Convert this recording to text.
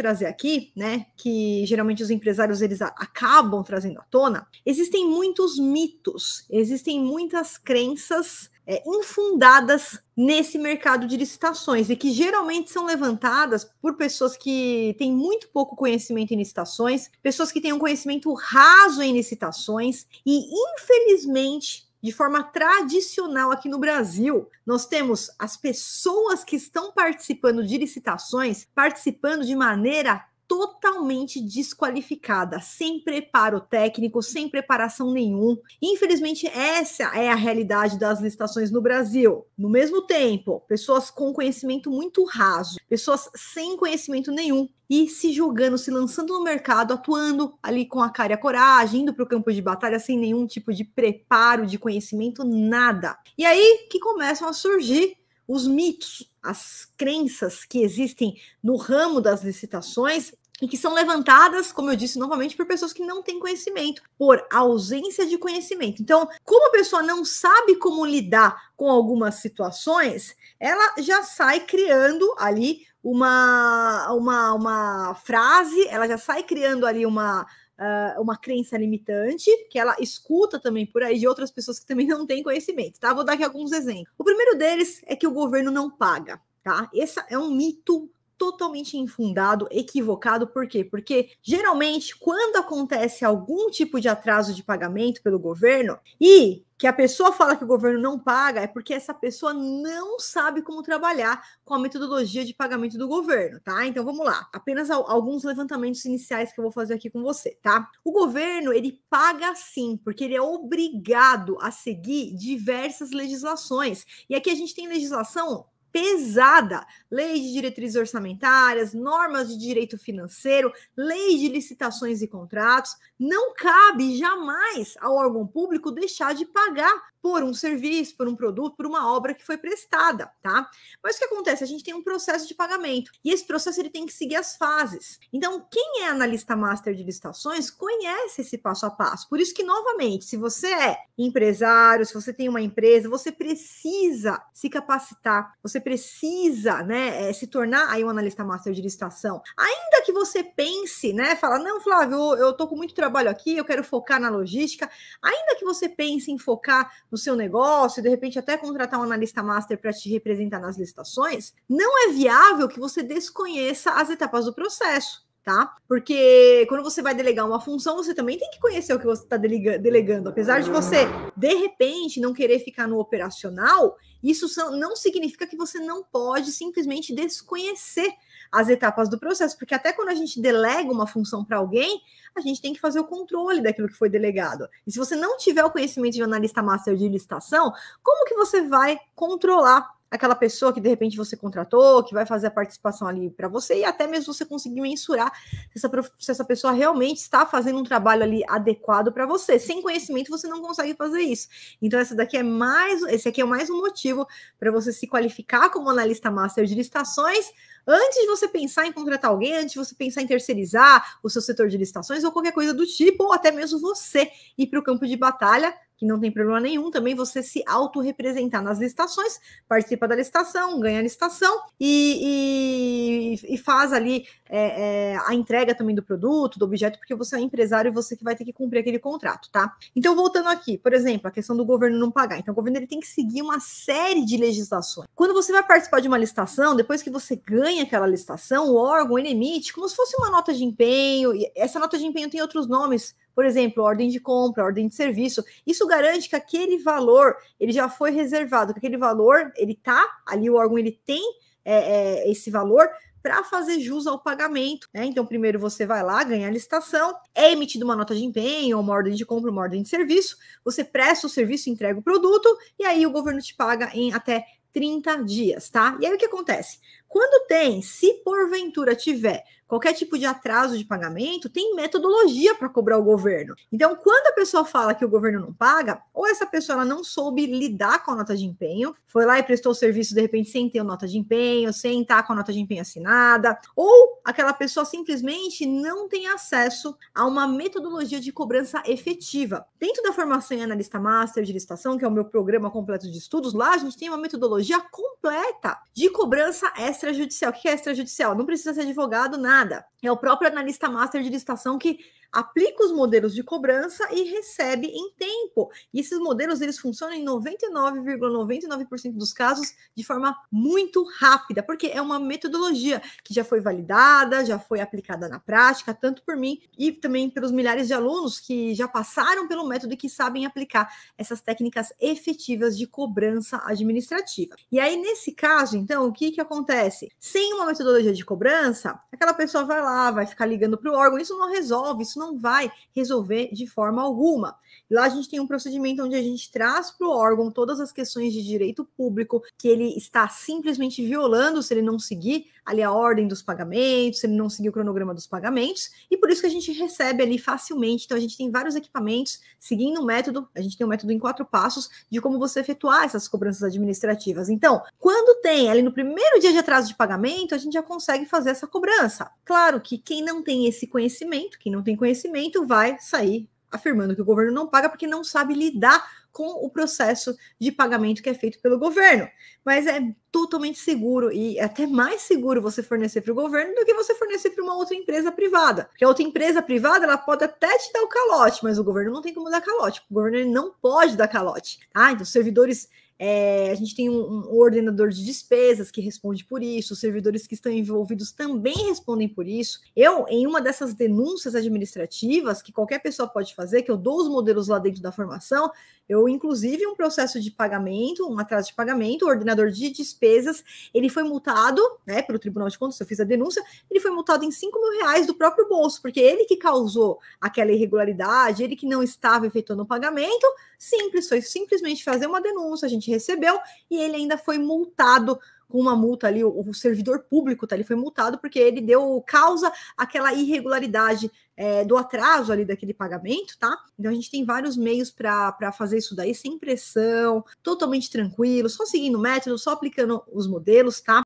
trazer aqui, né, que geralmente os empresários eles acabam trazendo à tona, existem muitos mitos, existem muitas crenças é, infundadas nesse mercado de licitações e que geralmente são levantadas por pessoas que têm muito pouco conhecimento em licitações, pessoas que têm um conhecimento raso em licitações e infelizmente de forma tradicional aqui no Brasil. Nós temos as pessoas que estão participando de licitações participando de maneira totalmente desqualificada, sem preparo técnico, sem preparação nenhum. Infelizmente, essa é a realidade das licitações no Brasil. No mesmo tempo, pessoas com conhecimento muito raso, pessoas sem conhecimento nenhum e se julgando, se lançando no mercado, atuando ali com a cara e a coragem, indo para o campo de batalha sem nenhum tipo de preparo, de conhecimento, nada. E aí que começam a surgir os mitos, as crenças que existem no ramo das licitações e que são levantadas, como eu disse novamente, por pessoas que não têm conhecimento, por ausência de conhecimento. Então, como a pessoa não sabe como lidar com algumas situações, ela já sai criando ali uma, uma, uma frase, ela já sai criando ali uma, ah, uma crença limitante que ela escuta também por aí de outras pessoas que também não têm conhecimento, tá? Vou dar aqui alguns exemplos. O primeiro deles é que o governo não paga, tá? Esse é um mito totalmente infundado, equivocado. Por quê? Porque geralmente, quando acontece algum tipo de atraso de pagamento pelo governo e que a pessoa fala que o governo não paga, é porque essa pessoa não sabe como trabalhar com a metodologia de pagamento do governo, tá? Então vamos lá, apenas alguns levantamentos iniciais que eu vou fazer aqui com você, tá? O governo, ele paga sim, porque ele é obrigado a seguir diversas legislações. E aqui a gente tem legislação pesada. Lei de diretrizes orçamentárias, normas de direito financeiro, lei de licitações e contratos. Não cabe jamais ao órgão público deixar de pagar por um serviço, por um produto, por uma obra que foi prestada, tá? Mas o que acontece? A gente tem um processo de pagamento e esse processo ele tem que seguir as fases. Então, quem é analista master de licitações conhece esse passo a passo. Por isso que, novamente, se você é empresário, se você tem uma empresa, você precisa se capacitar, você precisa, né, eh, se tornar aí um analista master de licitação. Ainda que você pense, né, fala, não, Flávio, eu tô com muito trabalho aqui, eu quero focar na logística. Ainda que você pense em focar no seu negócio, de repente até contratar um analista master para te representar nas licitações, não é viável que você desconheça as etapas do processo tá? Porque quando você vai delegar uma função, você também tem que conhecer o que você está delegando. Apesar de você, de repente, não querer ficar no operacional, isso não significa que você não pode simplesmente desconhecer as etapas do processo, porque até quando a gente delega uma função para alguém, a gente tem que fazer o controle daquilo que foi delegado. E se você não tiver o conhecimento de analista master de licitação, como que você vai controlar aquela pessoa que de repente você contratou, que vai fazer a participação ali para você, e até mesmo você conseguir mensurar se essa, se essa pessoa realmente está fazendo um trabalho ali adequado para você. Sem conhecimento, você não consegue fazer isso. Então, essa daqui é mais, esse aqui é mais um motivo para você se qualificar como analista master de licitações. Antes de você pensar em contratar alguém, antes de você pensar em terceirizar o seu setor de licitações ou qualquer coisa do tipo, ou até mesmo você ir para o campo de batalha que não tem problema nenhum também você se autorrepresentar nas licitações, participa da licitação, ganha a licitação e, e, e faz ali é, é, a entrega também do produto, do objeto, porque você é empresário e você que vai ter que cumprir aquele contrato, tá? Então, voltando aqui, por exemplo, a questão do governo não pagar. Então, o governo ele tem que seguir uma série de legislações. Quando você vai participar de uma licitação, depois que você ganha aquela licitação, o órgão ele emite como se fosse uma nota de empenho, e essa nota de empenho tem outros nomes por exemplo, ordem de compra, ordem de serviço. Isso garante que aquele valor ele já foi reservado, que aquele valor ele tá ali o órgão ele tem é, é, esse valor para fazer jus ao pagamento. Né? Então, primeiro você vai lá, ganha a licitação, é emitida uma nota de empenho, uma ordem de compra, uma ordem de serviço, você presta o serviço, entrega o produto, e aí o governo te paga em até 30 dias, tá? E aí o que acontece? Quando tem, se porventura tiver qualquer tipo de atraso de pagamento, tem metodologia para cobrar o governo. Então, quando a pessoa fala que o governo não paga, ou essa pessoa não soube lidar com a nota de empenho, foi lá e prestou o serviço de repente sem ter nota de empenho, sem estar com a nota de empenho assinada, ou aquela pessoa simplesmente não tem acesso a uma metodologia de cobrança efetiva. Dentro da formação em analista master de licitação, que é o meu programa completo de estudos, lá a gente tem uma metodologia completa de cobrança essa extrajudicial. O que é extrajudicial? Não precisa ser advogado, nada. É o próprio analista master de licitação que aplica os modelos de cobrança e recebe em tempo. E esses modelos eles funcionam em 99,99% ,99 dos casos de forma muito rápida, porque é uma metodologia que já foi validada, já foi aplicada na prática, tanto por mim e também pelos milhares de alunos que já passaram pelo método e que sabem aplicar essas técnicas efetivas de cobrança administrativa. E aí nesse caso, então, o que que acontece? Sem uma metodologia de cobrança, aquela pessoa vai lá, vai ficar ligando para o órgão, isso não resolve, isso não vai resolver de forma alguma. Lá a gente tem um procedimento onde a gente traz para o órgão todas as questões de direito público que ele está simplesmente violando se ele não seguir ali a ordem dos pagamentos, ele não seguiu o cronograma dos pagamentos, e por isso que a gente recebe ali facilmente. Então, a gente tem vários equipamentos seguindo um método, a gente tem um método em quatro passos de como você efetuar essas cobranças administrativas. Então, quando tem ali no primeiro dia de atraso de pagamento, a gente já consegue fazer essa cobrança. Claro que quem não tem esse conhecimento, quem não tem conhecimento, vai sair afirmando que o governo não paga porque não sabe lidar com o processo de pagamento que é feito pelo governo. Mas é totalmente seguro e é até mais seguro você fornecer para o governo do que você fornecer para uma outra empresa privada. Porque a outra empresa privada ela pode até te dar o calote, mas o governo não tem como dar calote. O governo não pode dar calote. Ah, Então, servidores é, a gente tem um, um, ordenador de despesas que responde por isso, os servidores que estão envolvidos também respondem por isso. Eu, em uma dessas denúncias administrativas que qualquer pessoa pode fazer, que eu dou os modelos lá dentro da formação, eu, inclusive, um processo de pagamento, um atraso de pagamento, o ordenador de despesas, ele foi multado, né, pelo Tribunal de Contas, eu fiz a denúncia, ele foi multado em 5 mil reais do próprio bolso, porque ele que causou aquela irregularidade, ele que não estava efetuando o pagamento, simples, foi simplesmente fazer uma denúncia, a gente recebeu e ele ainda foi multado com uma multa ali, o, servidor público tá, ele foi multado porque ele deu causa àquela irregularidade é, do atraso ali daquele pagamento, tá? Então a gente tem vários meios para fazer isso daí sem pressão, totalmente tranquilo, só seguindo o método, só aplicando os modelos, tá?